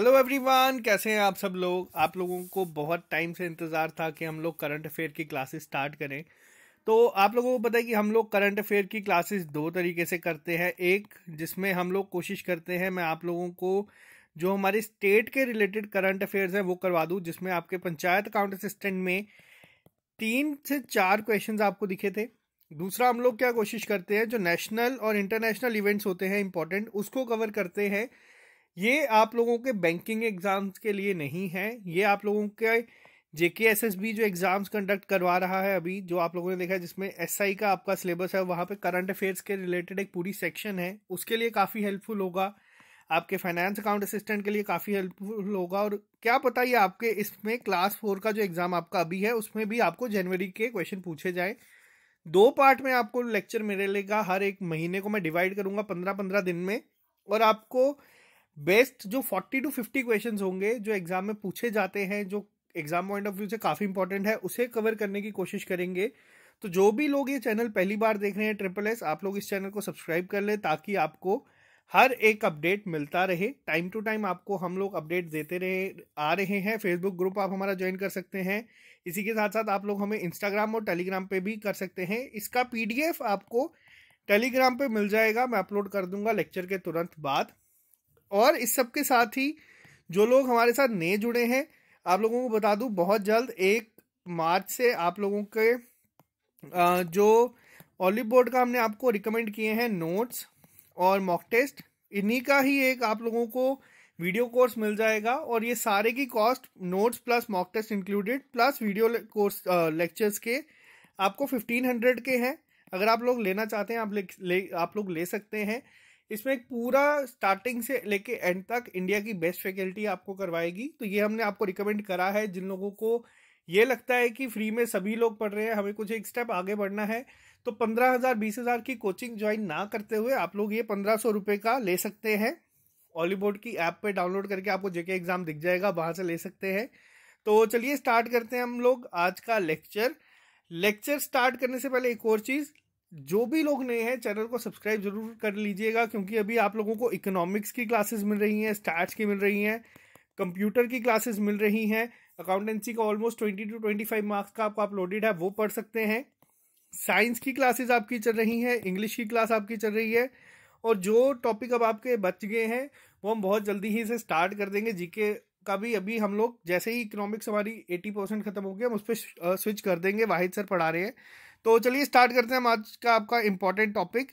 hello everyone कैसे हैं आप सब लोग आप लोगों को बहुत टाइम से इंतज़ार था कि हम लोग करंट अफेयर की क्लासेस स्टार्ट करें तो आप लोगों को पता है कि हम लोग करंट अफेयर की क्लासेस दो तरीके से करते हैं एक जिसमें हम लोग कोशिश करते हैं मैं आप लोगों को जो हमारे स्टेट के रिलेटेड करंट अफेयर्स हैं वो करवा दूँ जिसमें आपके पंचायत अकाउंट असिस्टेंट में तीन से चार क्वेश्चन आपको दिखे थे दूसरा हम लोग क्या कोशिश करते हैं जो नेशनल और इंटरनेशनल इवेंट्स होते हैं इंपॉर्टेंट उसको कवर करते हैं ये आप लोगों के बैंकिंग एग्ज़ाम्स के लिए नहीं है ये आप लोगों के जेके एस एस बी जो एग्ज़ाम्स कंडक्ट करवा रहा है अभी जो आप लोगों ने देखा है जिसमें एस आई का आपका सिलेबस है वहाँ पे करंट अफेयर्स के रिलेटेड एक पूरी सेक्शन है उसके लिए काफ़ी हेल्पफुल होगा आपके फाइनेंस अकाउंट असिस्टेंट के लिए काफ़ी हेल्पफुल होगा और क्या पता ये आपके इसमें क्लास फोर का जो एग्ज़ाम आपका अभी है उसमें भी आपको जनवरी के क्वेश्चन पूछे जाए दो पार्ट में आपको लेक्चर मिलेगा हर एक महीने को मैं डिवाइड करूँगा पंद्रह पंद्रह दिन में और आपको बेस्ट जो फोर्टी टू फिफ्टी क्वेश्चन होंगे जो एग्जाम में पूछे जाते हैं जो एग्जाम पॉइंट ऑफ व्यू से काफी इंपॉर्टेंट है उसे कवर करने की कोशिश करेंगे तो जो भी लोग ये चैनल पहली बार देख रहे हैं ट्रिपल एस आप लोग इस चैनल को सब्सक्राइब कर लें ताकि आपको हर एक अपडेट मिलता रहे टाइम टू टाइम आपको हम लोग अपडेट देते रहे आ रहे हैं फेसबुक ग्रुप आप हमारा ज्वाइन कर सकते हैं इसी के साथ साथ आप लोग हमें इंस्टाग्राम और टेलीग्राम पे भी कर सकते हैं इसका पीडीएफ आपको टेलीग्राम पे मिल जाएगा मैं अपलोड कर दूंगा लेक्चर के तुरंत बाद और इस सब के साथ ही जो लोग हमारे साथ नए जुड़े हैं आप लोगों को बता दूं बहुत जल्द एक मार्च से आप लोगों के जो ऑलिव बोर्ड का हमने आपको रिकमेंड किए हैं नोट्स और मॉक टेस्ट इन्हीं का ही एक आप लोगों को वीडियो कोर्स मिल जाएगा और ये सारे की cost notes plus mock test included plus video course lectures के आपको फिफ्टीन हंड्रेड के हैं अगर आप लोग लेना चाहते हैं आप ले, ले आप लोग ले सकते हैं इसमें एक पूरा स्टार्टिंग से लेके एंड तक इंडिया की बेस्ट फैकल्टी आपको करवाएगी तो ये हमने आपको रिकमेंड करा है जिन लोगों को ये लगता है कि फ्री में सभी लोग पढ़ रहे हैं हमें कुछ एक स्टेप आगे बढ़ना है तो पंद्रह हजार बीस हजार की कोचिंग ज्वाइन ना करते हुए आप लोग ये पंद्रह सौ रुपये का ले सकते हैं ऑलीबोर्ड की ऐप पे डाउनलोड करके आपको जेके एग्जाम दिख जाएगा वहां से ले सकते हैं तो चलिए स्टार्ट करते हैं हम लोग आज का लेक्चर लेक्चर स्टार्ट करने से पहले एक और चीज़ जो भी लोग नए हैं चैनल को सब्सक्राइब जरूर कर लीजिएगा क्योंकि अभी आप लोगों को इकोनॉमिक्स की क्लासेस मिल रही हैं स्टार्ट की मिल रही हैं कंप्यूटर की क्लासेस मिल रही हैं अकाउंटेंसी का almost twenty two twenty five marks का आपको अपलोडेड है वो पढ़ सकते हैं साइंस की क्लासेस आपकी चल रही हैं इंग्लिश की क्लास आपकी चल रही है और जो टॉपिक अब आपके बच गए हैं वो हम बहुत जल्दी ही इसे स्टार्ट कर देंगे जीके का भी अभी हम लोग जैसे ही इकोनॉमिक्स हमारी एटी परसेंट खत्म हो गया हम उस पर स्विच कर देंगे वाहिद सर पढ़ा रहे हैं तो चलिए स्टार्ट करते हैं हम आज का आपका इंपॉर्टेंट टॉपिक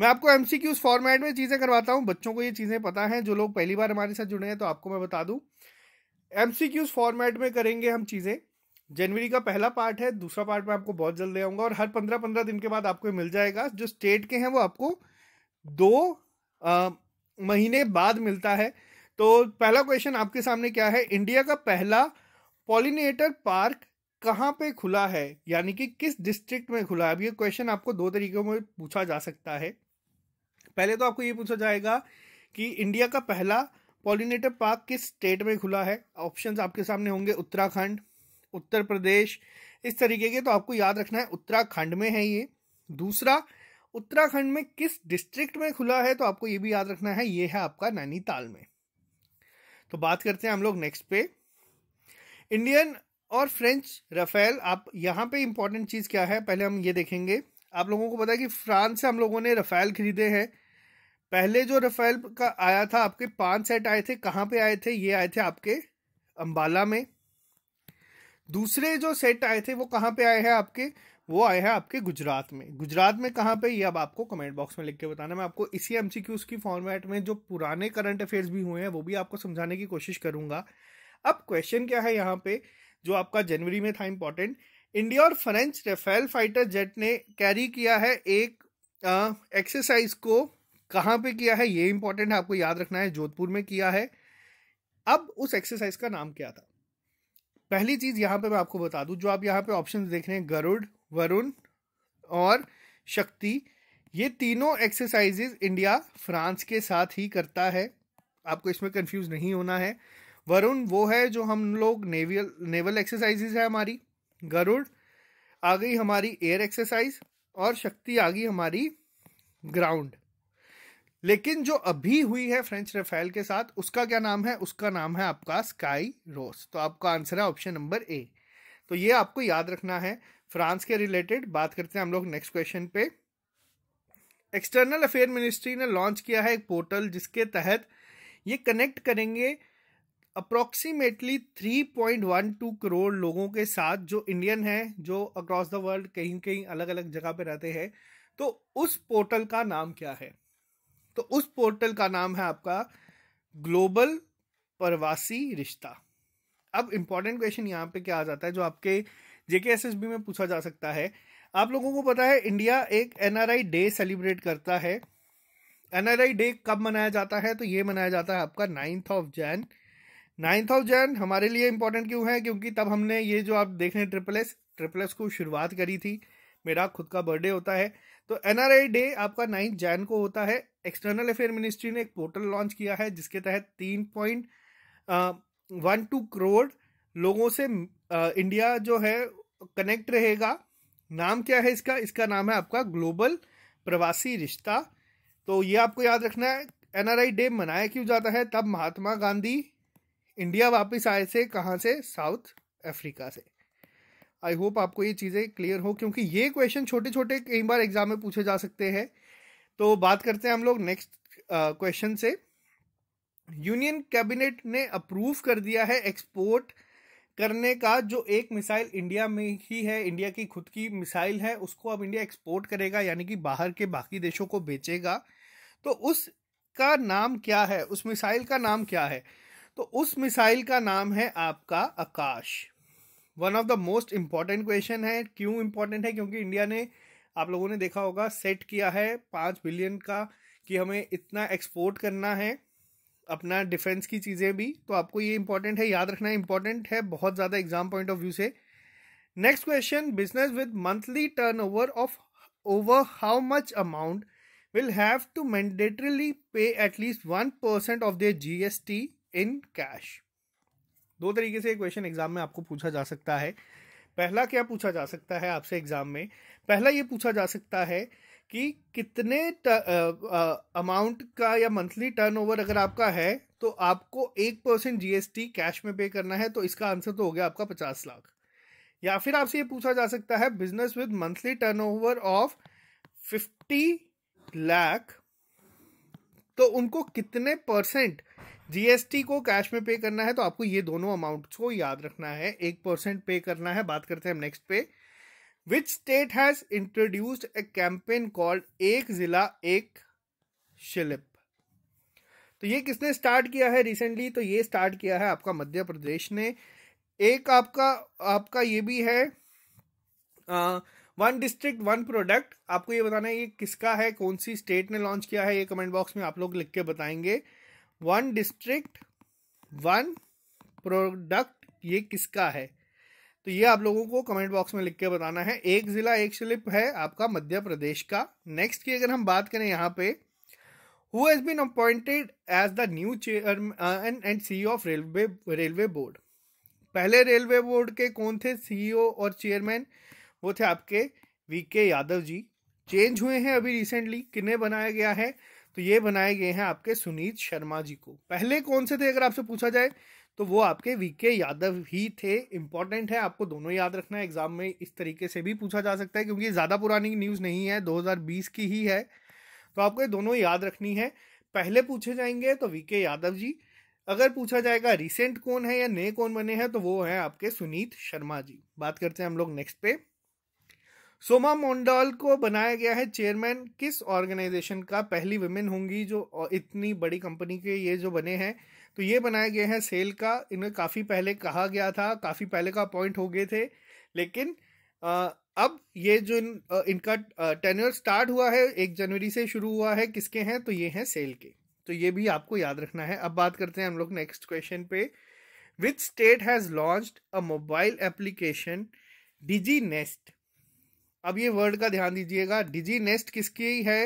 मैं आपको एम फॉर्मेट में चीज़ें करवाता हूँ बच्चों को ये चीज़ें पता हैं जो लोग पहली बार हमारे साथ जुड़े हैं तो आपको मैं बता दूँ एम फॉर्मेट में करेंगे हम चीज़ें जनवरी का पहला पार्ट है दूसरा पार्ट मैं आपको बहुत जल्द ले आऊँगा और हर पंद्रह पंद्रह दिन के बाद आपको मिल जाएगा जो स्टेट के हैं वो आपको दो आ, महीने बाद मिलता है तो पहला क्वेश्चन आपके सामने क्या है इंडिया का पहला पॉलिनेटर पार्क कहाँ पे खुला है यानी कि किस डिस्ट्रिक्ट में खुला है अब ये क्वेश्चन आपको दो तरीकों में पूछा जा सकता है पहले तो आपको ये पूछा जाएगा कि इंडिया का पहला पॉलिनेटर पार्क किस स्टेट में खुला है ऑप्शंस आपके सामने होंगे उत्तराखंड उत्तर प्रदेश इस तरीके के तो आपको याद रखना है उत्तराखंड में है ये दूसरा उत्तराखंड में किस डिस्ट्रिक्ट में खुला है तो आपको ये भी याद रखना है ये है आपका नैनीताल में तो बात करते हैं हम लोग नेक्स्ट पे इंडियन और फ्रेंच रफेल आप यहाँ पे इम्पॉर्टेंट चीज़ क्या है पहले हम ये देखेंगे आप लोगों को पता है कि फ्रांस से हम लोगों ने रफेल खरीदे हैं पहले जो रफेल का आया था आपके पांच सेट आए थे कहाँ पे आए थे ये आए थे आपके अंबाला में दूसरे जो सेट आए थे वो कहाँ पे आए हैं आपके वो आए हैं आपके गुजरात में गुजरात में कहाँ पे ये अब आपको कमेंट बॉक्स में लिख के बताना मैं आपको इसी एम की फॉर्मेट में जो पुराने करंट अफेयर्स भी हुए हैं वो भी आपको समझाने की कोशिश करूंगा अब क्वेश्चन क्या है यहाँ पे जो आपका जनवरी में था इंपॉर्टेंट इंडिया और फ्रेंच रेफेल फाइटर जेट ने कैरी किया है एक एक्सरसाइज को कहाँ पे किया है ये इंपॉर्टेंट है आपको याद रखना है जोधपुर में किया है अब उस एक्सरसाइज का नाम क्या था पहली चीज़ यहाँ पे मैं आपको बता दूँ जो आप यहाँ पे ऑप्शन देख रहे हैं गरुड़ वरुण और शक्ति ये तीनों एक्सरसाइजेज इंडिया फ्रांस के साथ ही करता है आपको इसमें कंफ्यूज नहीं होना है वरुण वो है जो हम लोग नेवियल नेवल एक्सरसाइजेज है हमारी गरुड़ आ गई हमारी एयर एक्सरसाइज और शक्ति आ गई हमारी ग्राउंड लेकिन जो अभी हुई है फ्रेंच रेफेल के साथ उसका क्या नाम है उसका नाम है आपका स्काई रोस तो आपका आंसर है ऑप्शन नंबर ए तो ये आपको याद रखना है फ्रांस के रिलेटेड बात करते हैं हम लोग नेक्स्ट क्वेश्चन पे एक्सटर्नल अफेयर मिनिस्ट्री ने लॉन्च किया है एक पोर्टल जिसके तहत ये कनेक्ट करेंगे अप्रोक्सीमेटली 3.12 करोड़ लोगों के साथ जो इंडियन हैं जो अक्रॉस द वर्ल्ड कहीं कहीं अलग अलग जगह पे रहते हैं तो उस पोर्टल का नाम क्या है तो उस पोर्टल का नाम है आपका ग्लोबल प्रवासी रिश्ता अब इम्पॉर्टेंट क्वेश्चन यहाँ पे क्या आ जाता है जो आपके जेके एस एस बी में पूछा जा सकता है आप लोगों को पता है इंडिया एक एनआरआई डे सेलिब्रेट करता है आई डे कब मनाया जाता है तो ये मनाया जाता है आपका ninth of Jan nine thousand हमारे लिए इंपॉर्टेंट क्यों है क्योंकि तब हमने ये जो आप देख रहे हैं ट्रिपल एस ट्रिपल एस को शुरुआत करी थी मेरा खुद का बर्थडे होता है तो एनआरआई डे आपका नाइन्थ जैन को होता है एक्सटर्नल अफेयर मिनिस्ट्री ने एक पोर्टल लॉन्च किया है जिसके तहत तीन पॉइंट वन टू करोड़ लोगों से इंडिया जो है कनेक्ट रहेगा नाम क्या है इसका इसका नाम है आपका ग्लोबल प्रवासी रिश्ता तो ये आपको याद रखना है एनआरआई डे मनाया क्यों जाता है तब महात्मा गांधी इंडिया वापस आए से कहाँ से साउथ अफ्रीका से आई होप आपको ये चीज़ें क्लियर हो क्योंकि ये क्वेश्चन छोटे छोटे कई बार एग्जाम में पूछे जा सकते हैं तो बात करते हैं हम लोग नेक्स्ट क्वेश्चन से यूनियन कैबिनेट ने अप्रूव कर दिया है एक्सपोर्ट करने का जो एक मिसाइल इंडिया में ही है इंडिया की खुद की मिसाइल है उसको अब इंडिया एक्सपोर्ट करेगा यानी कि बाहर के बाकी देशों को बेचेगा तो उस का नाम क्या है उस मिसाइल का नाम क्या है तो उस मिसाइल का नाम है आपका Aakash one of the most important question है क्यों इम्पॉर्टेंट है क्योंकि इंडिया ने आप लोगों ने देखा होगा सेट किया है पाँच बिलियन का कि हमें इतना एक्सपोर्ट करना है अपना डिफेंस की चीज़ें भी तो आपको ये इंपॉर्टेंट है याद रखना इंपॉर्टेंट है बहुत ज़्यादा एग्जाम पॉइंट ऑफ व्यू से next question business with monthly over of over how much amount will have to mandatorily pay at least one percent of their G in cash दो तरीके से क्वेश्चन एग्जाम में आपको पूछा जा सकता है पहला क्या पूछा जा सकता है आपसे एग्जाम में पहला ये पूछा जा सकता है कि कितने अमाउंट का या मंथली टर्नओवर अगर आपका है तो आपको एक परसेंट जीएसटी कैश में पे करना है तो इसका आंसर तो हो गया आपका पचास लाख या फिर आपसे ये पूछा जा सकता है business with monthly turnover of fifty lakh तो उनको कितने परसेंट जीएसटी को कैश में पे करना है तो आपको ये दोनों अमाउंट को याद रखना है एक परसेंट पे करना है बात करते हैं हम नेक्स्ट पे which state has introduced a campaign called एक जिला एक शिलिप तो ये किसने स्टार्ट किया है रिसेंटली तो ये स्टार्ट किया है आपका मध्य प्रदेश ने एक आपका आपका ये भी है आ, वन डिस्ट्रिक्ट वन प्रोडक्ट आपको ये बताना है ये किसका है कौन सी स्टेट ने लॉन्च किया है ये कमेंट बॉक्स में आप लोग लिख के बताएंगे वन डिस्ट्रिक्ट वन प्रोडक्ट ये किसका है तो ये आप लोगों को कमेंट बॉक्स में लिख के बताना है एक ज़िला एक स्लिप है आपका मध्य प्रदेश का नेक्स्ट की अगर हम बात करें यहाँ पे who has been appointed as the new chairman and C of railway railway board पहले रेलवे बोर्ड के कौन थे सीईओ e और चेयरमैन वो थे आपके वी के यादव जी चेंज हुए हैं अभी रिसेंटली किन्हें बनाया गया है तो ये बनाए गए हैं आपके सुनीत शर्मा जी को पहले कौन से थे अगर आपसे पूछा जाए तो वो आपके वी के यादव ही थे इंपॉर्टेंट है आपको दोनों याद रखना है एग्जाम में इस तरीके से भी पूछा जा सकता है क्योंकि ज़्यादा पुरानी न्यूज़ नहीं है 2020 की ही है तो आपको ये दोनों याद रखनी है पहले पूछे जाएंगे तो वी के यादव जी अगर पूछा जाएगा रिसेंट कौन है या नए कौन बने हैं तो वो हैं आपके सुनीत शर्मा जी बात करते हैं हम लोग नेक्स्ट पे सोमा मोंडाल को बनाया गया है चेयरमैन किस ऑर्गेनाइजेशन का पहली वुमेन होंगी जो इतनी बड़ी कंपनी के ये जो बने हैं तो ये बनाया गया है सेल का इन्हें काफ़ी पहले कहा गया था काफ़ी पहले का अपॉइंट हो गए थे लेकिन आ, अब ये जो इन, आ, इनका टेन्योर स्टार्ट हुआ है एक जनवरी से शुरू हुआ है किसके हैं तो ये हैं सेल के तो ये भी आपको याद रखना है अब बात करते हैं हम लोग नेक्स्ट क्वेश्चन पे which state has launched a mobile application Digi Nest अब ये वर्ड का ध्यान दीजिएगा डिजी नेस्ट किसकी है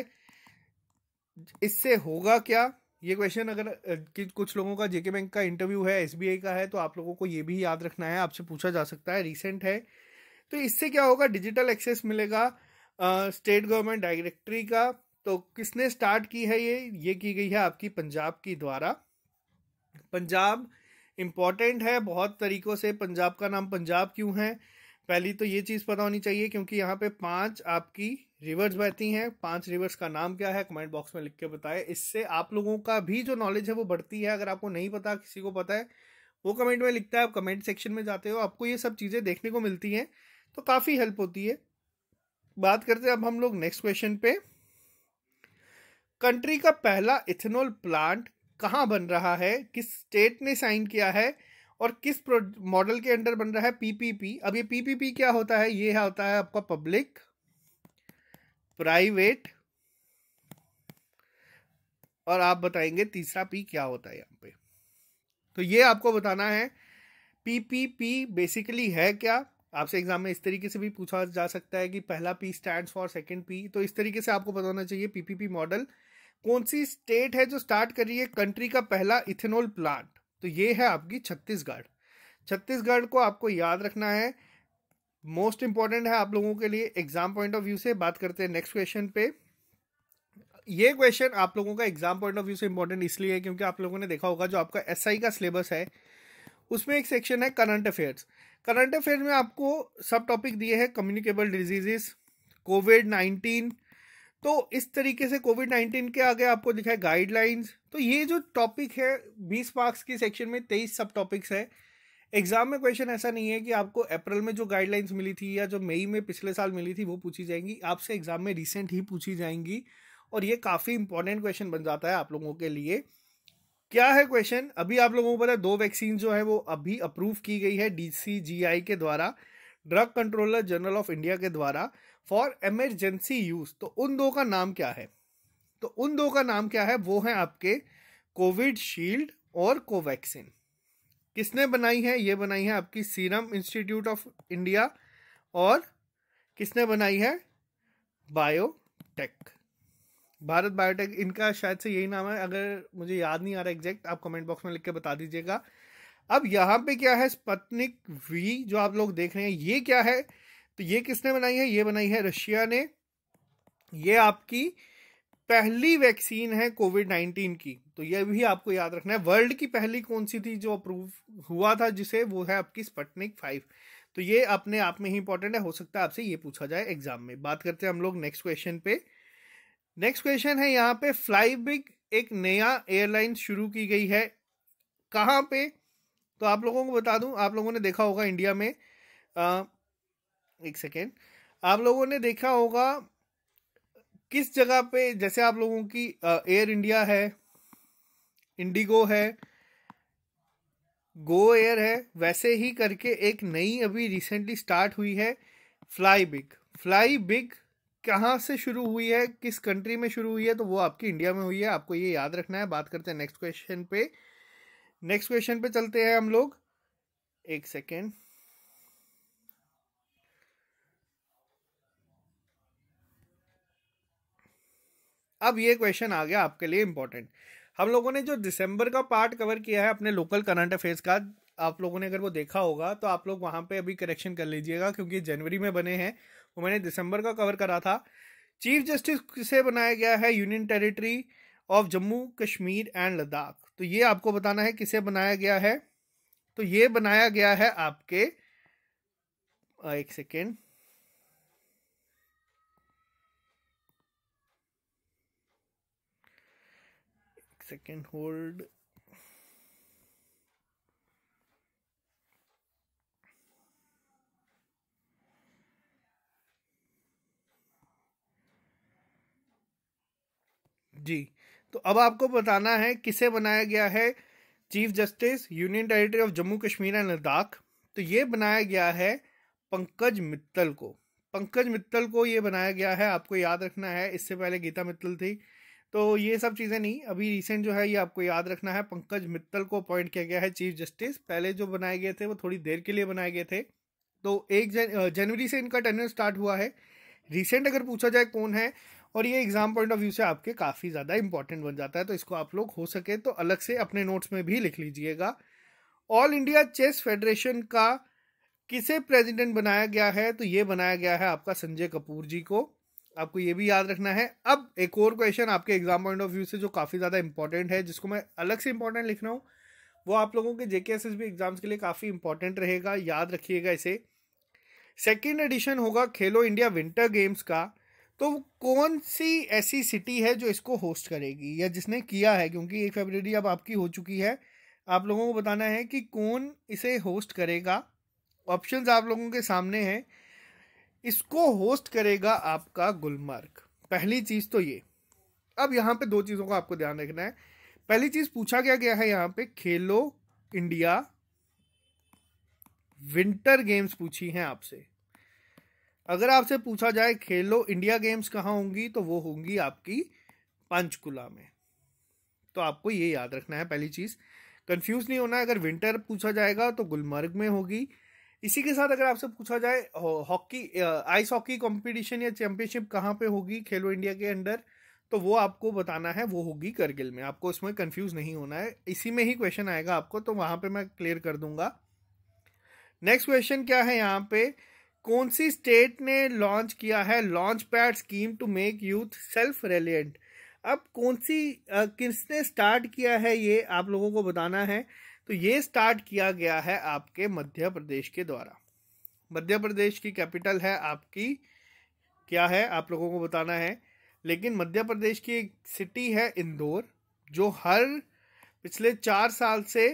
इससे होगा क्या ये क्वेश्चन अगर कि कुछ लोगों का जेके बैंक का इंटरव्यू है एसबीआई का है तो आप लोगों को ये भी याद रखना है आपसे पूछा जा सकता है रिसेंट है तो इससे क्या होगा डिजिटल एक्सेस मिलेगा स्टेट गवर्नमेंट डायरेक्टरी का तो किसने स्टार्ट की है ये ये की गई है आपकी पंजाब की द्वारा पंजाब इम्पॉर्टेंट है बहुत तरीक़ों से पंजाब का नाम पंजाब क्यों है पहली तो ये चीज़ पता होनी चाहिए क्योंकि यहाँ पे पांच आपकी रिवर्स बहती हैं पांच रिवर्स का नाम क्या है कमेंट बॉक्स में लिख के बताएं इससे आप लोगों का भी जो नॉलेज है वो बढ़ती है अगर आपको नहीं पता किसी को पता है वो कमेंट में लिखता है आप कमेंट सेक्शन में जाते हो आपको ये सब चीज़ें देखने को मिलती हैं तो काफ़ी हेल्प होती है बात करते हैं अब हम लोग नेक्स्ट क्वेश्चन पे कंट्री का पहला इथेनॉल प्लांट कहाँ बन रहा है किस स्टेट ने साइन किया है और किस मॉडल के अंडर बन रहा है पीपीपी अब ये पीपीपी क्या होता है ये होता है आपका पब्लिक प्राइवेट और आप बताएंगे तीसरा पी क्या होता है यहाँ पे तो ये आपको बताना है पीपीपी बेसिकली है क्या आपसे एग्जाम में इस तरीके से भी पूछा जा सकता है कि पहला P stand for second P तो इस तरीके से आपको बताना चाहिए पीपीपी मॉडल कौन सी स्टेट है जो स्टार्ट कर रही है कंट्री का पहला इथेनॉल प्लांट तो ये है आपकी छत्तीसगढ़ छत्तीसगढ़ को आपको याद रखना है मोस्ट इंपॉर्टेंट है आप लोगों के लिए एग्जाम पॉइंट ऑफ व्यू से बात करते हैं नेक्स्ट क्वेश्चन पे ये क्वेश्चन आप लोगों का एग्जाम पॉइंट ऑफ व्यू से इंपॉर्टेंट इसलिए है क्योंकि आप लोगों ने देखा होगा जो आपका एस SI का सिलेबस है उसमें एक सेक्शन है करंट अफेयर्स करंट अफेयर्स में आपको सब टॉपिक दिए हैं कम्युनिकेबल डिजीजेस कोविड नाइन्टीन तो इस तरीके से कोविड नाइन्टीन के आगे आपको लिखा है गाइडलाइंस तो ये जो टॉपिक है बीस मार्क्स की सेक्शन में तेईस सब टॉपिक्स है एग्जाम में क्वेश्चन ऐसा नहीं है कि आपको अप्रैल में जो गाइडलाइंस मिली थी या जो मई में पिछले साल मिली थी वो पूछी जाएंगी आपसे एग्जाम में रिसेंट ही पूछी जाएंगी और ये काफ़ी इंपॉर्टेंट क्वेश्चन बन जाता है आप लोगों के लिए क्या है क्वेश्चन अभी आप लोगों को पता है दो वैक्सीन जो है वो अभी अप्रूव की गई है डी के द्वारा drug controller general of India के द्वारा फॉर एमरजेंसी यूज तो उन दो का नाम क्या है तो उन दो का नाम क्या है वो है आपके कोविड शील्ड और कोवैक्सिन किसने बनाई है ये बनाई है आपकी सीरम इंस्टीट्यूट ऑफ इंडिया और किसने बनाई है बायोटेक भारत बायोटेक इनका शायद से यही नाम है अगर मुझे याद नहीं आ रहा एग्जैक्ट आप कमेंट बॉक्स में लिख के बता दीजिएगा अब यहाँ पे क्या है स्पत्निक वी जो आप लोग देख रहे हैं ये क्या है तो ये किसने बनाई है ये बनाई है रशिया ने ये आपकी पहली वैक्सीन है कोविड नाइन्टीन की तो यह भी आपको याद रखना है वर्ल्ड की पहली कौन सी थी जो अप्रूव हुआ था जिसे वो है आपकी स्पटनिक फाइव तो ये अपने आप में ही इंपॉर्टेंट है हो सकता है आपसे ये पूछा जाए एग्जाम में बात करते हैं हम लोग नेक्स्ट क्वेश्चन पे नेक्स्ट क्वेश्चन है यहाँ पे फ्लाई बिग एक नया एयरलाइन शुरू की गई है कहाँ पे तो आप लोगों को बता दूं आप लोगों ने देखा होगा इंडिया में आ, एक सेकेंड आप लोगों ने देखा होगा किस जगह पे जैसे आप लोगों की एयर इंडिया है इंडिगो है गो एयर है वैसे ही करके एक नई अभी रिसेंटली स्टार्ट हुई है फ्लाई बिग फ्लाई बिग कहाँ से शुरू हुई है किस कंट्री में शुरू हुई है तो वो आपकी इंडिया में हुई है आपको ये याद रखना है बात करते हैं नेक्स्ट क्वेश्चन पे नेक्स्ट क्वेश्चन पे चलते हैं हम लोग एक सेकेंड अब ये क्वेश्चन आ गया आपके लिए इंपॉर्टेंट हम लोगों ने जो दिसंबर का पार्ट कवर किया है अपने लोकल करंट अफेयर्स का आप लोगों ने अगर वो देखा होगा तो आप लोग वहाँ पे अभी करेक्शन कर लीजिएगा क्योंकि जनवरी में बने हैं वो मैंने दिसंबर का कवर करा था चीफ जस्टिस किसे बनाया गया है union territory of Jammu Kashmir and Ladakh तो ये आपको बताना है किसे बनाया गया है तो ये बनाया गया है आपके एक सेकेंड second hold जी तो अब आपको बताना है किसे बनाया गया है chief justice union territory of Jammu Kashmir and Ladakh तो ये बनाया गया है पंकज मित्तल को पंकज मित्तल को ये बनाया गया है आपको याद रखना है इससे पहले गीता मित्तल थी तो ये सब चीज़ें नहीं अभी रिसेंट जो है ये आपको याद रखना है पंकज मित्तल को अपॉइंट किया गया है चीफ जस्टिस पहले जो बनाए गए थे वो थोड़ी देर के लिए बनाए गए थे तो एक जन, जनवरी से इनका टर्नर स्टार्ट हुआ है रिसेंट अगर पूछा जाए कौन है और ये एग्जाम पॉइंट ऑफ व्यू से आपके काफ़ी ज़्यादा इंपॉर्टेंट बन जाता है तो इसको आप लोग हो सके तो अलग से अपने नोट्स में भी लिख लीजिएगा ऑल इंडिया चेस फेडरेशन का किसे प्रेसिडेंट बनाया गया है तो ये बनाया गया है आपका संजय कपूर जी को आपको ये भी याद रखना है अब एक और क्वेश्चन आपके एग्जाम पॉइंट ऑफ व्यू से जो काफ़ी ज़्यादा इंपॉर्टेंट है जिसको मैं अलग से इंपॉर्टेंट लिख रहा हूँ वो आप लोगों के जेके एस एग्ज़ाम्स के लिए काफ़ी इंपॉर्टेंट रहेगा याद रखिएगा इसे सेकेंड एडिशन होगा खेलो इंडिया विंटर गेम्स का तो कौन सी ऐसी सिटी है जो इसको होस्ट करेगी या जिसने किया है क्योंकि एक फेबररी अब आपकी हो चुकी है आप लोगों को बताना है कि कौन इसे होस्ट करेगा ऑप्शंस आप लोगों के सामने हैं इसको होस्ट करेगा आपका गुलमर्ग पहली चीज तो ये अब यहां पे दो चीजों का आपको ध्यान रखना है पहली चीज पूछा क्या गया है यहां पे खेलो इंडिया विंटर गेम्स पूछी हैं आपसे अगर आपसे पूछा जाए खेलो इंडिया गेम्स कहां होंगी तो वो होंगी आपकी पंचकुला में तो आपको ये याद रखना है पहली चीज कंफ्यूज नहीं होना अगर विंटर पूछा जाएगा तो गुलमर्ग में होगी इसी के साथ अगर आपसे पूछा जाए हॉकी आइस हॉकी कंपटीशन या चैंपियनशिप कहाँ पे होगी खेलो इंडिया के अंडर तो वो आपको बताना है वो होगी करगिल में आपको इसमें कंफ्यूज नहीं होना है इसी में ही क्वेश्चन आएगा आपको तो वहां पे मैं क्लियर कर दूंगा नेक्स्ट क्वेश्चन क्या है यहाँ पे कौन सी स्टेट ने लॉन्च किया है launch pad scheme to make youth self reliant अब कौन सी किसने स्टार्ट किया है ये आप लोगों को बताना है तो ये स्टार्ट किया गया है आपके मध्य प्रदेश के द्वारा मध्य प्रदेश की कैपिटल है आपकी क्या है आप लोगों को बताना है लेकिन मध्य प्रदेश की एक सिटी है इंदौर जो हर पिछले चार साल से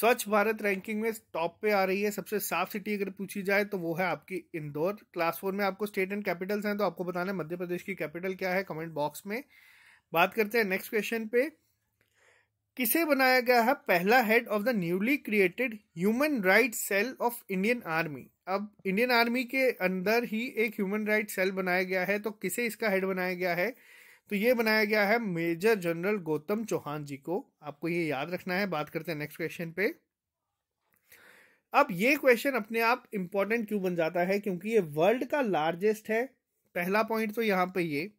स्वच्छ भारत रैंकिंग में टॉप पे आ रही है सबसे साफ सिटी अगर पूछी जाए तो वो है आपकी इंदौर क्लास फोर में आपको स्टेट एंड कैपिटल्स हैं तो आपको बताना है मध्य प्रदेश की कैपिटल क्या है कमेंट बॉक्स में बात करते हैं नेक्स्ट क्वेश्चन पे किसे बनाया गया है पहला head of the newly created human right cell of Indian army अब इंडियन आर्मी के अंदर ही एक ह्यूमन राइट सेल बनाया गया है तो किसे इसका हेड बनाया गया है तो ये बनाया गया है मेजर जनरल गौतम चौहान जी को आपको ये याद रखना है बात करते हैं नेक्स्ट क्वेश्चन पे अब ये क्वेश्चन अपने आप इंपॉर्टेंट क्यों बन जाता है क्योंकि ये वर्ल्ड का लार्जेस्ट है पहला पॉइंट तो यहाँ पे ये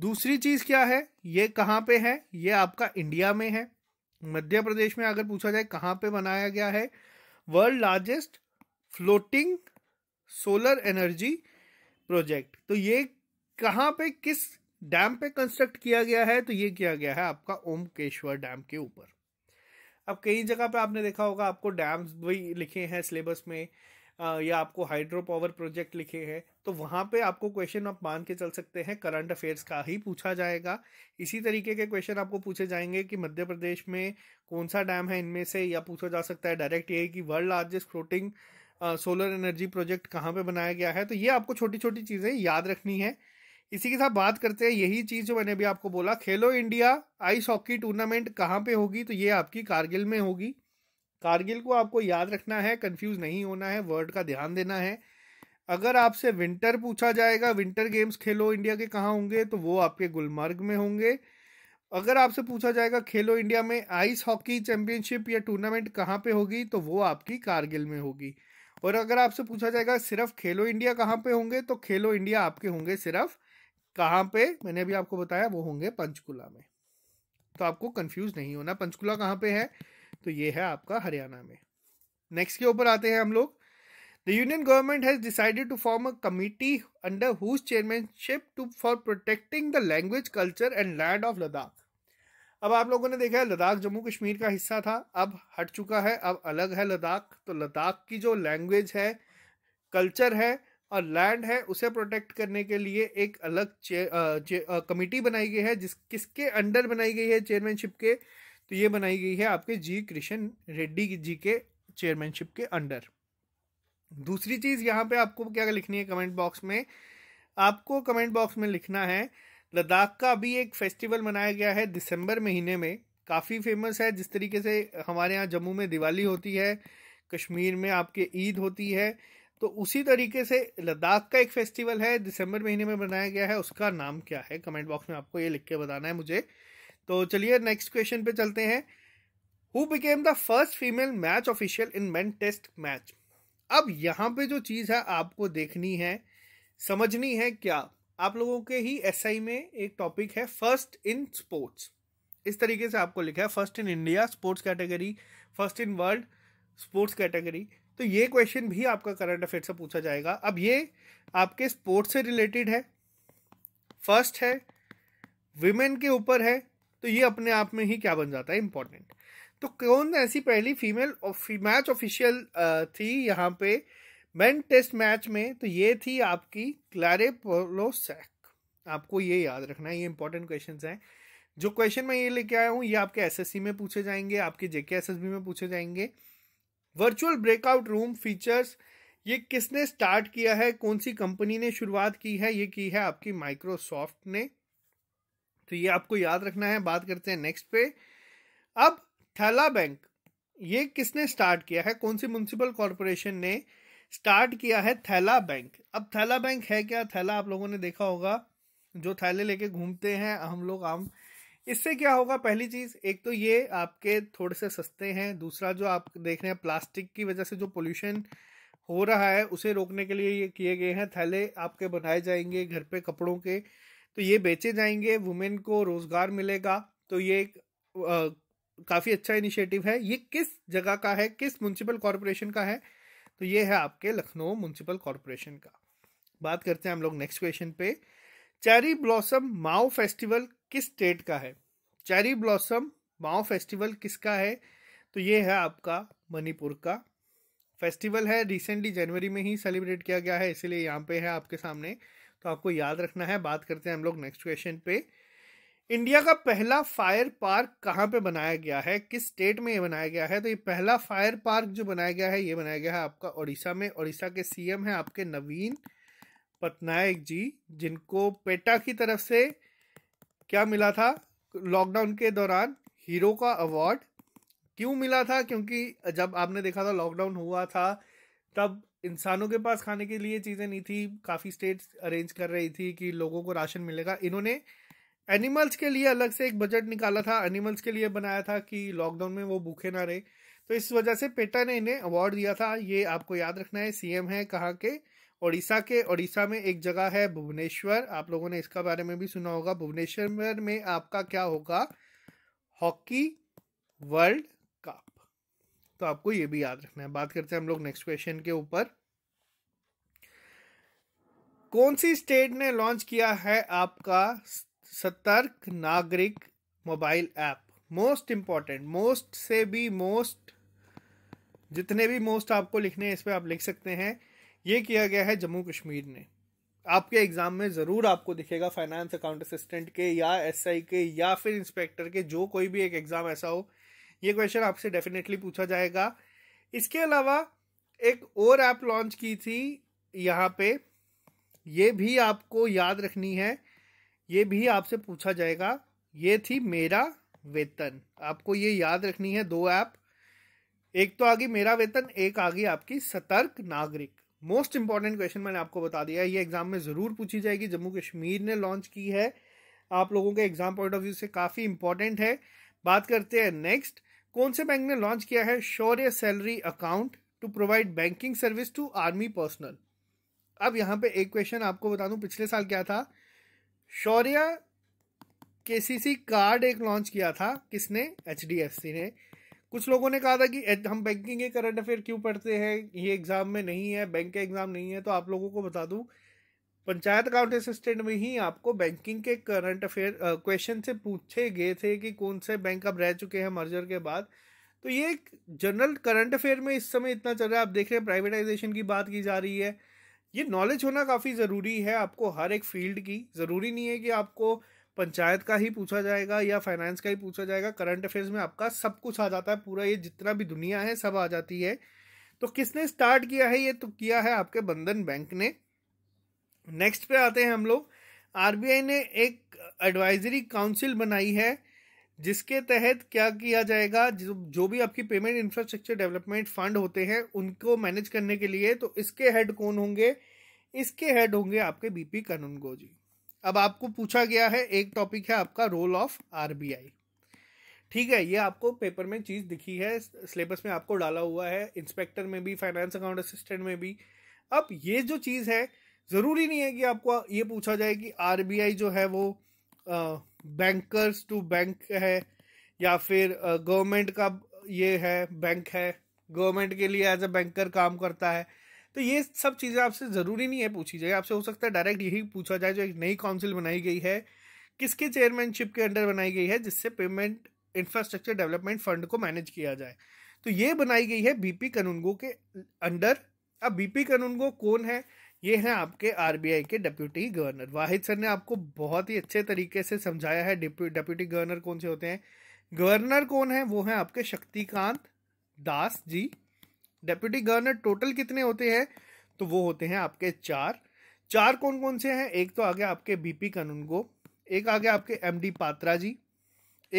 दूसरी चीज़ क्या है ये कहाँ पे है ये आपका इंडिया में है मध्य प्रदेश में अगर पूछा जाए कहाँ पे बनाया गया है world largest floating solar energy project तो ये कहाँ पे किस डैम पे कंस्ट्रक्ट किया गया है तो ये किया गया है आपका ओमकेश्वर डैम के ऊपर अब कई जगह पे आपने देखा होगा आपको डैम्स भी लिखे हैं सिलेबस में या आपको हाइड्रो पावर प्रोजेक्ट लिखे हैं तो वहाँ पे आपको क्वेश्चन आप मान के चल सकते हैं करंट अफेयर्स का ही पूछा जाएगा इसी तरीके के क्वेश्चन आपको पूछे जाएंगे कि मध्य प्रदेश में कौन सा डैम है इनमें से या पूछा जा सकता है डायरेक्ट यही कि world largest floating solar energy project कहाँ पर बनाया गया है तो ये आपको छोटी छोटी चीज़ें याद रखनी है इसी के साथ बात करते हैं यही चीज़ जो मैंने अभी आपको बोला खेलो इंडिया आइस हॉकी टूर्नामेंट कहाँ पे होगी तो ये आपकी कारगिल में होगी कारगिल को आपको याद रखना है कंफ्यूज नहीं होना है वर्ड का ध्यान देना है अगर आपसे विंटर पूछा जाएगा विंटर गेम्स खेलो इंडिया के कहाँ होंगे तो वो आपके गुलमर्ग में होंगे अगर आपसे पूछा जाएगा खेलो इंडिया में आइस हॉकी चैंपियनशिप या टूर्नामेंट कहाँ पे होगी तो वो आपकी कारगिल में होगी और अगर आपसे पूछा जाएगा सिर्फ खेलो इंडिया कहाँ पे होंगे तो खेलो इंडिया आपके होंगे सिर्फ कहाँ पे मैंने अभी आपको बताया वो होंगे पंचकुला में तो आपको कंफ्यूज नहीं होना पंचकुला कहाँ पे है तो ये है आपका हरियाणा में नेक्स्ट के ऊपर आते हैं हम लोग the union government has decided to form a committee under whose chairmanship to for protecting the language culture and land of Ladakh अब आप लोगों ने देखा है लद्दाख जम्मू कश्मीर का हिस्सा था अब हट चुका है अब अलग है लद्दाख तो लद्दाख की जो लैंग्वेज है कल्चर है और लैंड है उसे प्रोटेक्ट करने के लिए एक अलग चे, आ, चे, आ, कमिटी बनाई गई है जिस किसके अंडर बनाई गई है चेयरमैनशिप के तो ये बनाई गई है आपके जी कृष्ण रेड्डी जी के चेयरमैनशिप के अंडर दूसरी चीज़ यहाँ पे आपको क्या लिखनी है कमेंट बॉक्स में आपको कमेंट बॉक्स में लिखना है लद्दाख का अभी एक फेस्टिवल मनाया गया है दिसंबर महीने में काफ़ी फेमस है जिस तरीके से हमारे यहाँ जम्मू में दिवाली होती है कश्मीर में आपके ईद होती है तो उसी तरीके से लद्दाख का एक फेस्टिवल है दिसंबर महीने में बनाया गया है उसका नाम क्या है कमेंट बॉक्स में आपको ये लिख के बताना है मुझे तो चलिए नेक्स्ट क्वेश्चन पे चलते हैं who became the first female match official in man test match अब यहाँ पे जो चीज़ है आपको देखनी है समझनी है क्या आप लोगों के ही एसआई में एक टॉपिक है फर्स्ट इन स्पोर्ट्स इस तरीके से आपको लिखा है first in India sports category first in world sports category तो ये क्वेश्चन भी आपका करंट अफेयर से पूछा जाएगा अब ये आपके स्पोर्ट्स से रिलेटेड है फर्स्ट है विमेन के ऊपर है तो ये अपने आप में ही क्या बन जाता है इम्पोर्टेंट तो कौन ऐसी पहली फीमेल मैच ऑफिशियल थी यहाँ पे मेन टेस्ट मैच में तो ये थी आपकी क्लारे पोलोसैक आपको ये याद रखना है ये इंपॉर्टेंट क्वेश्चन हैं जो क्वेश्चन मैं ये लेके आया हूँ ये आपके एसएससी में पूछे जाएंगे आपके जेके एसएसबी में पूछे जाएंगे वर्चुअल ब्रेकआउट रूम फीचर्स ये किसने स्टार्ट किया है कौन सी कंपनी ने शुरुआत की है ये की है आपकी माइक्रोसॉफ्ट ने तो ये आपको याद रखना है बात करते हैं नेक्स्ट पे अब थैला बैंक ये किसने स्टार्ट किया है कौन सी म्यूनसिपल कॉरपोरेशन ने स्टार्ट किया है थैला बैंक अब थैला बैंक है क्या थैला आप लोगों ने देखा होगा जो थैले लेके घूमते हैं हम लोग आम इससे क्या होगा पहली चीज़ एक तो ये आपके थोड़े से सस्ते हैं दूसरा जो आप देख रहे हैं प्लास्टिक की वजह से जो पोल्यूशन हो रहा है उसे रोकने के लिए ये किए गए हैं थैले आपके बनाए जाएंगे घर पे कपड़ों के तो ये बेचे जाएंगे वुमेन को रोजगार मिलेगा तो ये एक काफ़ी अच्छा इनिशिएटिव है ये किस जगह का है किस म्यूनसिपल कॉरपोरेशन का है तो ये है आपके लखनऊ म्यूनसिपल कॉरपोरेशन का बात करते हैं हम लोग नेक्स्ट क्वेश्चन पे चेरी ब्लॉसम माओ फेस्टिवल किस स्टेट का है चेरी ब्लॉसम माओ फेस्टिवल किसका है तो ये है आपका मणिपुर का फेस्टिवल है रिसेंटली जनवरी में ही सेलिब्रेट किया गया है इसीलिए यहाँ पे है आपके सामने तो आपको याद रखना है बात करते हैं हम लोग नेक्स्ट क्वेश्चन पे इंडिया का पहला फायर पार्क कहाँ पे बनाया गया है किस स्टेट में ये बनाया गया है तो ये पहला फायर पार्क जो बनाया गया है ये बनाया गया है आपका ओडिशा में ओडिशा के सीएम है आपके नवीन पटनायक जी जिनको पेटा की तरफ से क्या मिला था लॉकडाउन के दौरान हीरो का अवार्ड क्यों मिला था क्योंकि जब आपने देखा था लॉकडाउन हुआ था तब इंसानों के पास खाने के लिए चीज़ें नहीं थी काफ़ी स्टेट्स अरेंज कर रही थी कि लोगों को राशन मिलेगा इन्होंने एनिमल्स के लिए अलग से एक बजट निकाला था एनिमल्स के लिए बनाया था कि लॉकडाउन में वो भूखे ना रहे तो इस वजह से पेटा ने इन्हें अवार्ड दिया था ये आपको याद रखना है सीएम है कहाँ के उड़ीसा के उड़ीसा में एक जगह है भुवनेश्वर आप लोगों ने इसका बारे में भी सुना होगा भुवनेश्वर में आपका क्या होगा हॉकी वर्ल्ड कप तो आपको ये भी याद रखना है बात करते हैं हम लोग नेक्स्ट क्वेश्चन के ऊपर कौन सी स्टेट ने लॉन्च किया है आपका Satark Nagrik mobile app most important most से भी मोस्ट जितने भी मोस्ट आपको लिखने हैं इस पर आप लिख सकते हैं ये किया गया है जम्मू कश्मीर ने आपके एग्जाम में ज़रूर आपको दिखेगा फाइनेंस अकाउंट असिस्टेंट के या एसआई के या फिर इंस्पेक्टर के जो कोई भी एक एग्ज़ाम ऐसा हो ये क्वेश्चन आपसे डेफिनेटली पूछा जाएगा इसके अलावा एक और ऐप लॉन्च की थी यहाँ पे ये भी आपको याद रखनी है ये भी आपसे पूछा जाएगा ये थी मेरा वेतन आपको ये याद रखनी है दो ऐप एक तो आ गई मेरा वेतन एक आ गई आपकी सतर्क नागरिक मोस्ट इंपॉर्टेंट क्वेश्चन मैंने आपको बता दिया ये एग्जाम में ज़रूर पूछी जाएगी जम्मू कश्मीर ने लॉन्च की है आप लोगों के एग्जाम पॉइंट ऑफ व्यू से काफ़ी इंपॉर्टेंट है बात करते हैं नेक्स्ट कौन से बैंक ने लॉन्च किया है Shaurya salary account to provide banking service to army personnel अब यहाँ पे एक क्वेश्चन आपको बता दूं पिछले साल क्या था शौर्य के कार्ड एक लॉन्च किया था किसने एच ने कुछ लोगों ने कहा था कि हम बैंकिंग के करंट अफेयर क्यों पढ़ते हैं ये एग्जाम में नहीं है बैंक का एग्जाम नहीं है तो आप लोगों को बता दूं पंचायत अकाउंट असिस्टेंट में ही आपको बैंकिंग के करंट अफेयर क्वेश्चन से पूछे गए थे कि कौन से बैंक अब रह चुके हैं मर्जर के बाद तो ये जनरल करंट अफेयर में इस समय इतना चल रहा है आप देख रहे हैं प्राइवेटाइजेशन की बात की जा रही है ये नॉलेज होना काफ़ी ज़रूरी है आपको हर एक फील्ड की ज़रूरी नहीं है कि आपको पंचायत का ही पूछा जाएगा या फाइनेंस का ही पूछा जाएगा करंट अफेयर्स में आपका सब कुछ आ जाता है पूरा ये जितना भी दुनिया है सब आ जाती है तो किसने स्टार्ट किया है ये तो किया है आपके बंधन बैंक ने नेक्स्ट पे आते हैं हम लोग आरबीआई ने एक एडवाइजरी काउंसिल बनाई है जिसके तहत क्या किया जाएगा जो, जो भी आपकी पेमेंट इंफ्रास्ट्रक्चर डेवलपमेंट फंड होते हैं उनको मैनेज करने के लिए तो इसके हेड कौन होंगे इसके हेड होंगे आपके बीपी कानून गोजी अब आपको पूछा गया है एक टॉपिक है आपका रोल ऑफ आरबीआई ठीक है ये आपको पेपर में चीज़ दिखी है सिलेबस में आपको डाला हुआ है इंस्पेक्टर में भी फाइनेंस अकाउंट असिस्टेंट में भी अब ये जो चीज़ है ज़रूरी नहीं है कि आपको ये पूछा जाए कि आर जो है वो बैंकर्स टू बैंक है या फिर गवर्नमेंट का ये है बैंक है गवर्नमेंट के लिए एज अ बैंकर काम करता है तो ये सब चीज़ें आपसे ज़रूरी नहीं है पूछी जाए आपसे हो सकता है डायरेक्ट यही पूछा जाए जो एक नई काउंसिल बनाई गई है किसके चेयरमैनशिप के अंडर बनाई गई है जिससे पेमेंट इंफ्रास्ट्रक्चर डेवलपमेंट फंड को मैनेज किया जाए तो ये बनाई गई है बीपी कानूनगो के अंडर अब बीपी कानूनगो कौन है ये हैं आपके आरबीआई के डिप्यूटी गवर्नर वाहिद सर ने आपको बहुत ही अच्छे तरीके से समझाया है डिप्यूटी गवर्नर कौन से होते हैं गवर्नर कौन है वो हैं आपके Shaktikanta Das ji deputy governor total कितने होते हैं तो वो होते हैं आपके चार चार कौन कौन से हैं एक तो आगे आपके बीपी कानूनगो एक आगे आपके एमडी पात्रा जी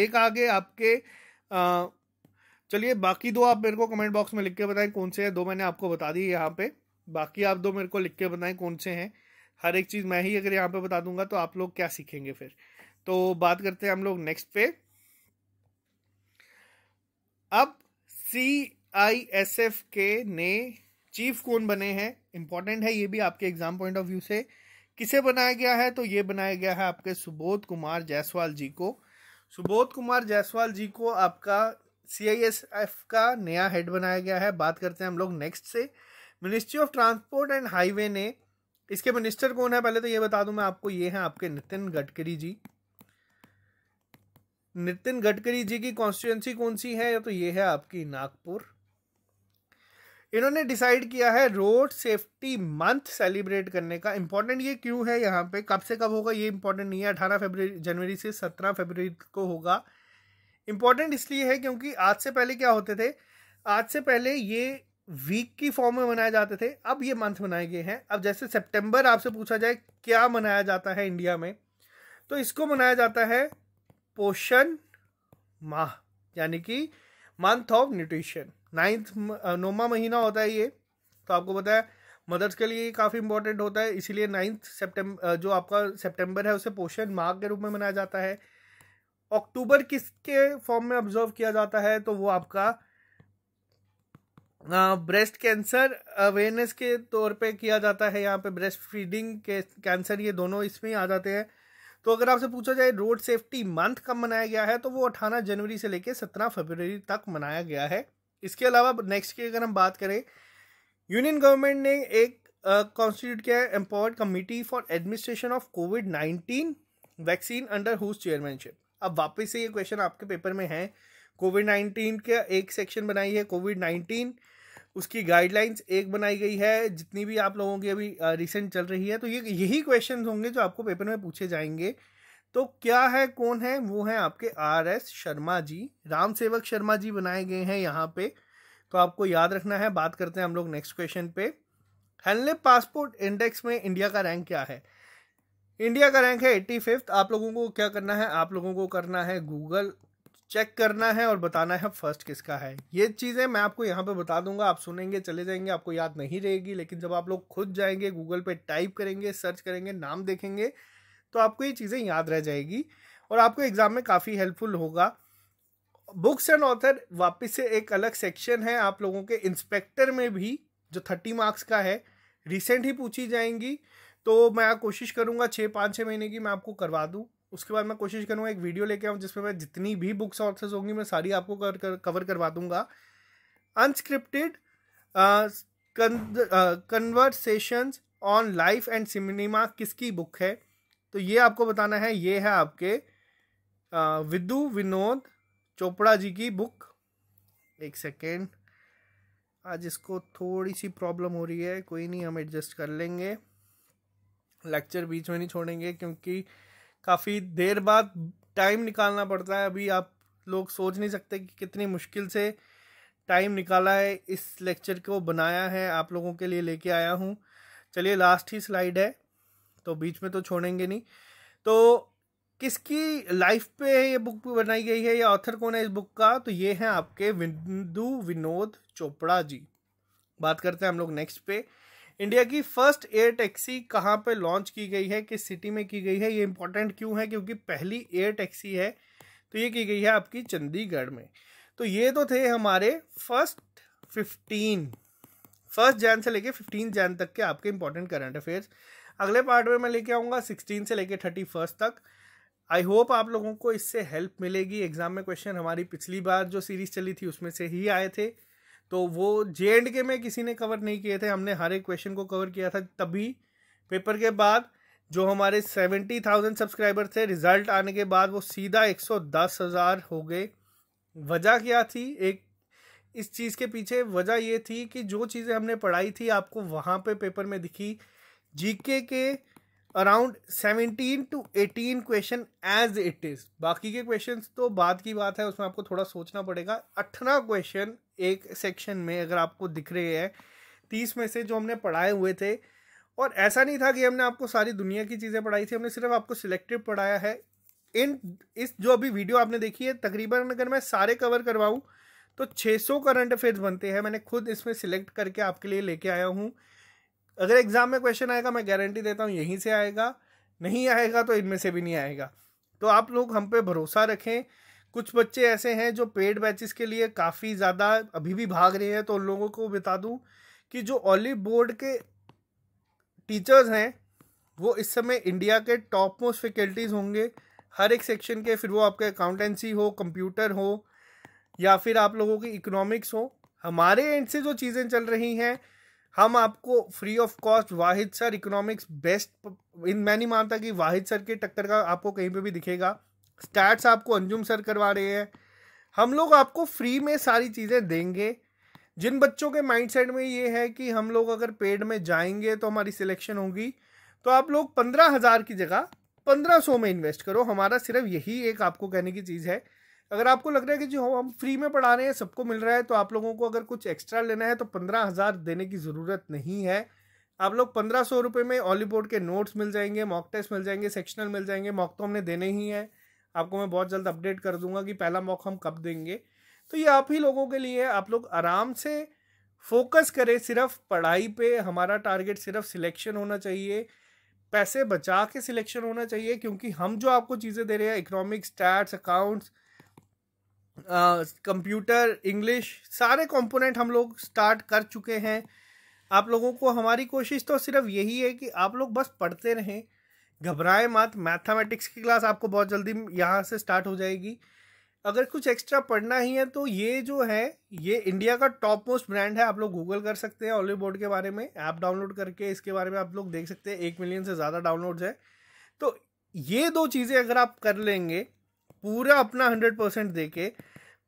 एक आगे आपके चलिए बाकी दो आप मेरे को कमेंट बॉक्स में लिख के बताएं कौन से हैं दो मैंने आपको बता दी यहाँ पे बाकी आप दो मेरे को लिख के बताएं कौन से हैं हर एक चीज़ मैं ही अगर यहाँ पे बता दूंगा तो आप लोग क्या सीखेंगे फिर तो बात करते हैं हम लोग नेक्स्ट पे अब सी आई एस एफ के ने चीफ कौन बने हैं इंपॉर्टेंट है ये भी आपके एग्जाम पॉइंट ऑफ व्यू से किसे बनाया गया है तो ये बनाया गया है आपके सुबोध कुमार जायसवाल जी को सुबोध कुमार जायसवाल जी को आपका सी आई एस एफ का नया हेड बनाया गया है बात करते हैं हम लोग नेक्स्ट से ministry of transport and highway ने इसके मिनिस्टर कौन है पहले तो ये बता दूं मैं आपको ये हैं आपके नितिन गडकरी जी नितिन गडकरी जी की कॉन्स्टिट्यूंसी कौन सी है तो ये है आपकी नागपुर इन्होंने डिसाइड किया है रोड सेफ्टी मंथ सेलिब्रेट करने का इंपॉर्टेंट ये क्यों है यहाँ पे कब से कब होगा ये इंपॉर्टेंट नहीं है अठारह फेबर जनवरी से सत्रह फेबर को होगा इंपॉर्टेंट इसलिए है क्योंकि आज से पहले क्या होते थे आज से पहले ये वीक की फॉर्म में मनाए जाते थे अब ये मंथ मनाए गए हैं अब जैसे सितंबर आपसे पूछा जाए क्या मनाया जाता है इंडिया में तो इसको मनाया जाता है पोषण माह यानी कि मंथ ऑफ न्यूट्रिशन नाइन्थ नौवा महीना होता है ये तो आपको पता है मदर्स के लिए काफ़ी इंपॉर्टेंट होता है इसीलिए नाइन्थ सेप्टेम्बर जो आपका सेप्टेम्बर है उसे पोषण माह के रूप में मनाया जाता है अक्टूबर किसके फॉर्म में ऑब्जर्व किया जाता है तो वो आपका ब्रेस्ट कैंसर अवेयरनेस के तौर पे किया जाता है यहाँ पे ब्रेस्ट फीडिंग के कैंसर ये दोनों इसमें आ जाते हैं तो अगर आपसे पूछा जाए रोड सेफ्टी मंथ कब मनाया गया है तो वो अठारह जनवरी से लेकर सत्रह फरवरी तक मनाया गया है इसके अलावा नेक्स्ट की अगर हम बात करें यूनियन गवर्नमेंट ने एक कॉन्स्टिट्यूट किया है empowered committee for administration of covid nineteen vaccine under whose chairmanship अब वापस से ये क्वेश्चन आपके पेपर में है कोविड नाइन्टीन का एक सेक्शन बनाई है कोविड नाइन्टीन उसकी गाइडलाइंस एक बनाई गई है जितनी भी आप लोगों की अभी रिसेंट चल रही है तो ये यही क्वेश्चन होंगे जो आपको पेपर में पूछे जाएंगे तो क्या है कौन है वो है आपके आर एस शर्मा जी राम सेवक शर्मा जी बनाए गए हैं यहाँ पे तो आपको याद रखना है बात करते हैं हम लोग नेक्स्ट क्वेश्चन पे हेनले पासपोर्ट इंडेक्स में इंडिया का रैंक क्या है इंडिया का रैंक है एट्टी फिफ्थ आप लोगों को क्या करना है आप लोगों को करना है गूगल चेक करना है और बताना है फर्स्ट किसका है ये चीज़ें मैं आपको यहाँ पे बता दूंगा आप सुनेंगे चले जाएंगे आपको याद नहीं रहेगी लेकिन जब आप लोग खुद जाएंगे गूगल पे टाइप करेंगे सर्च करेंगे नाम देखेंगे तो आपको ये चीज़ें याद रह जाएगी और आपको एग्ज़ाम में काफ़ी हेल्पफुल होगा बुक्स एंड ऑथर वापस से एक अलग सेक्शन है आप लोगों के इंस्पेक्टर में भी जो थर्टी मार्क्स का है रिसेंट ही पूछी जाएंगी तो मैं कोशिश करूँगा छः पाँच छः महीने की मैं आपको करवा दूँ उसके बाद मैं कोशिश करूँगा एक वीडियो लेके आऊँ जिसमें मैं जितनी भी बुक्स ऑथर्स होंगी मैं सारी आपको कर, कर, कवर करवा दूंगा unscripted conversation on life and cinema किसकी बुक है तो ये आपको बताना है ये है आपके uh, विदु विनोद चोपड़ा जी की बुक एक सेकेंड आज इसको थोड़ी सी प्रॉब्लम हो रही है कोई नहीं हम एडजस्ट कर लेंगे लेक्चर बीच में नहीं छोड़ेंगे क्योंकि काफ़ी देर बाद टाइम निकालना पड़ता है अभी आप लोग सोच नहीं सकते कि कितनी मुश्किल से टाइम निकाला है इस लेक्चर को बनाया है आप लोगों के लिए लेके आया हूँ चलिए लास्ट ही स्लाइड है तो बीच में तो छोड़ेंगे नहीं तो किसकी लाइफ पे ये बुक बनाई गई है या ऑथर कौन है इस बुक का तो ये है आपके विंदु विनोद चोपड़ा जी बात करते हैं हम लोग नेक्स्ट पे इंडिया की फर्स्ट एयर टैक्सी कहाँ पे लॉन्च की गई है किस सिटी में की गई है ये इंपॉर्टेंट क्यों है क्योंकि पहली एयर टैक्सी है तो ये की गई है आपकी चंडीगढ़ में तो ये तो थे हमारे फर्स्ट फिफ्टीन फर्स्ट जैन से लेके फिफ्टीन जैन तक के आपके इंपॉर्टेंट करंट अफेयर्स अगले पार्ट में मैं लेके आऊँगा सिक्सटीन से लेके थर्टी फर्स्ट तक आई होप आप लोगों को इससे हेल्प मिलेगी एग्जाम में क्वेश्चन हमारी पिछली बार जो सीरीज चली थी उसमें से ही आए थे तो वो जे एंड के में किसी ने कवर नहीं किए थे हमने हर एक क्वेश्चन को कवर किया था तभी पेपर के बाद जो हमारे सेवेंटी थाउजेंड सब्सक्राइबर थे रिजल्ट आने के बाद वो सीधा एक सौ दस हज़ार हो गए वजह क्या थी एक इस चीज़ के पीछे वजह ये थी कि जो चीज़ें हमने पढ़ाई थी आपको वहाँ पे पेपर में दिखी जीके के around seventeen to eighteen question as it is बाकी के क्वेश्चन तो बाद की बात है उसमें आपको थोड़ा सोचना पड़ेगा अठारह क्वेश्चन एक सेक्शन में अगर आपको दिख रहे हैं तीस में से जो हमने पढ़ाए हुए थे और ऐसा नहीं था कि हमने आपको सारी दुनिया की चीज़ें पढ़ाई थी हमने सिर्फ आपको सिलेक्टिव पढ़ाया है इन इस जो अभी वीडियो आपने देखी है तकरीबन अगर मैं सारे कवर करवाऊँ तो 600 करंट अफेयर्स बनते हैं मैंने खुद इसमें सिलेक्ट करके आपके लिए लेके आया हूँ अगर एग्ज़ाम में क्वेश्चन आएगा मैं गारंटी देता हूँ यहीं से आएगा नहीं आएगा तो इनमें से भी नहीं आएगा तो आप लोग हम पे भरोसा रखें कुछ बच्चे ऐसे हैं जो पेड बैचेस के लिए काफ़ी ज़्यादा अभी भी भाग रहे हैं तो उन लोगों को बता दूं कि जो ऑलिव बोर्ड के टीचर्स हैं वो इस समय इंडिया के टॉप मोस्ट फैकल्टीज़ होंगे हर एक सेक्शन के फिर वो आपके अकाउंटेंसी हो कंप्यूटर हो या फिर आप लोगों की इकोनॉमिक्स हो हमारे एंड से जो चीज़ें चल रही हैं हम आपको free of cost Wahid sir economics best in मैं नहीं मानता कि वाहिद सर के टक्कर का आपको कहीं पे भी दिखेगा स्टैट्स आपको अंजुम सर करवा रहे हैं हम लोग आपको फ्री में सारी चीज़ें देंगे जिन बच्चों के माइंडसेट में ये है कि हम लोग अगर पेड में जाएंगे तो हमारी सिलेक्शन होगी तो आप लोग पंद्रह हज़ार की जगह पंद्रह सौ में इन्वेस्ट करो हमारा सिर्फ यही एक आपको कहने की चीज़ है अगर आपको लग रहा है कि जो हम फ्री में पढ़ा रहे हैं सबको मिल रहा है तो आप लोगों को अगर कुछ एक्स्ट्रा लेना है तो पंद्रह हज़ार देने की ज़रूरत नहीं है आप लोग पंद्रह सौ रुपये में ऑलीबोर्ड के नोट्स मिल जाएंगे मॉक टेस्ट मिल जाएंगे सेक्शनल मिल जाएंगे मॉक तो हमने देने ही हैं आपको मैं बहुत जल्द अपडेट कर दूंगा कि पहला मॉक हम कब देंगे तो ये आप ही लोगों के लिए आप लोग आराम से फोकस करें सिर्फ पढ़ाई पे हमारा टारगेट सिर्फ सिलेक्शन होना चाहिए पैसे बचा के सिलेक्शन होना चाहिए क्योंकि हम जो आपको चीज़ें दे रहे हैं economics stats accounts computer English सारे कंपोनेंट हम लोग स्टार्ट कर चुके हैं आप लोगों को हमारी कोशिश तो सिर्फ यही है कि आप लोग बस पढ़ते रहें घबराए मत मैथमेटिक्स की क्लास आपको बहुत जल्दी यहाँ से स्टार्ट हो जाएगी अगर कुछ एक्स्ट्रा पढ़ना ही है तो ये जो है ये इंडिया का टॉप मोस्ट ब्रांड है आप लोग गूगल कर सकते हैं ऑलिव बोर्ड के बारे में ऐप डाउनलोड करके इसके बारे में आप लोग देख सकते हैं एक मिलियन से ज़्यादा डाउनलोड्स है तो ये दो चीज़ें अगर आप कर लेंगे पूरा अपना हंड्रेड परसेंट दे के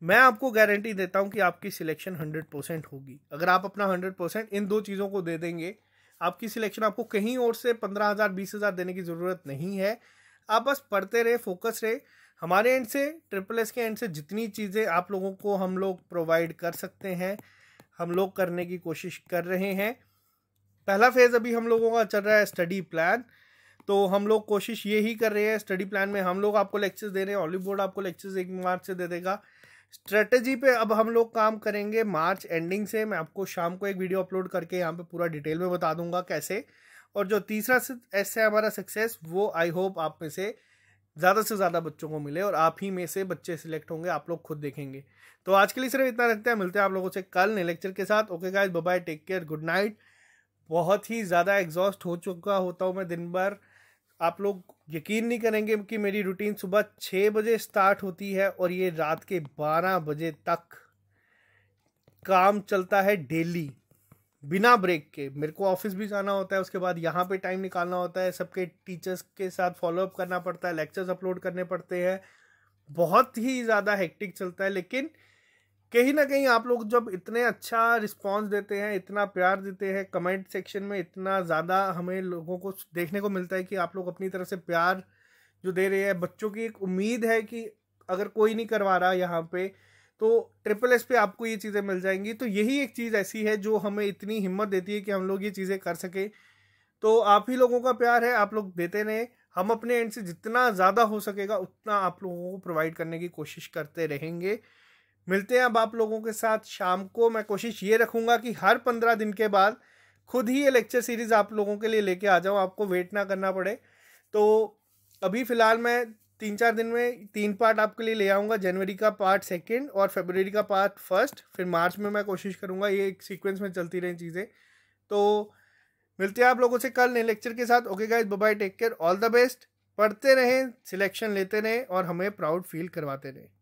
मैं आपको गारंटी देता हूँ कि आपकी सिलेक्शन हंड्रेड परसेंट होगी अगर आप अपना हंड्रेड परसेंट इन दो चीज़ों को दे देंगे आपकी सिलेक्शन आपको कहीं और से पंद्रह हज़ार बीस हज़ार देने की ज़रूरत नहीं है आप बस पढ़ते रहे फोकस रहे हमारे एंड से ट्रिपल एस के एंड से जितनी चीज़ें आप लोगों को हम लोग प्रोवाइड कर सकते हैं हम लोग करने की कोशिश कर रहे हैं पहला फेज़ अभी हम लोगों का चल रहा है स्टडी प्लान तो हम लोग कोशिश ये ही कर रहे हैं स्टडी प्लान में हम लोग आपको लेक्चर्स दे रहे हैं बोर्ड आपको लेक्चर्स एक मार्च से दे देगा स्ट्रेटेजी पे अब हम लोग काम करेंगे मार्च एंडिंग से मैं आपको शाम को एक वीडियो अपलोड करके यहाँ पे पूरा डिटेल में बता दूंगा कैसे और जो तीसरा एस है हमारा सक्सेस वो आई होप आप में से ज़्यादा से ज़्यादा बच्चों को मिले और आप ही में से बच्चे सिलेक्ट होंगे आप लोग खुद देखेंगे तो आज के लिए सिर्फ इतना रखते हैं मिलते हैं आप लोगों से कल नए लेक्चर के साथ okay guys bye take care good night बहुत ही ज़्यादा एग्जॉस्ट हो चुका होता हूँ मैं दिन भर आप लोग यकीन नहीं करेंगे कि मेरी रूटीन सुबह छः बजे स्टार्ट होती है और ये रात के बारह बजे तक काम चलता है डेली बिना ब्रेक के मेरे को ऑफिस भी जाना होता है उसके बाद यहाँ पे टाइम निकालना होता है सबके टीचर्स के साथ फॉलोअप करना पड़ता है लेक्चर्स अपलोड करने पड़ते हैं बहुत ही ज़्यादा हेक्टिक चलता है लेकिन कहीं ना कहीं आप लोग जब इतने अच्छा रिस्पांस देते हैं इतना प्यार देते हैं कमेंट सेक्शन में इतना ज़्यादा हमें लोगों को देखने को मिलता है कि आप लोग अपनी तरफ से प्यार जो दे रहे हैं बच्चों की एक उम्मीद है कि अगर कोई नहीं करवा रहा यहाँ पे तो ट्रिपल एस पे आपको ये चीज़ें मिल जाएंगी तो यही एक चीज़ ऐसी है जो हमें इतनी हिम्मत देती है कि हम लोग ये चीज़ें कर सकें तो आप ही लोगों का प्यार है आप लोग देते रहें हम अपने एंड से जितना ज़्यादा हो सकेगा उतना आप लोगों को प्रोवाइड करने की कोशिश करते रहेंगे मिलते हैं अब आप लोगों के साथ शाम को मैं कोशिश ये रखूँगा कि हर पंद्रह दिन के बाद खुद ही ये लेक्चर सीरीज़ आप लोगों के लिए लेके आ जाऊँ आपको वेट ना करना पड़े तो अभी फ़िलहाल मैं तीन चार दिन में तीन पार्ट आपके लिए ले आऊँगा जनवरी का पार्ट सेकेंड और फेबररी का पार्ट फर्स्ट फिर मार्च में मैं कोशिश करूँगा ये एक सीक्वेंस में चलती रहें चीज़ें तो मिलते हैं आप लोगों से कल नए लेक्चर के साथ okay guys bye take care all the best पढ़ते रहें सिलेक्शन लेते रहें और हमें प्राउड फील करवाते रहें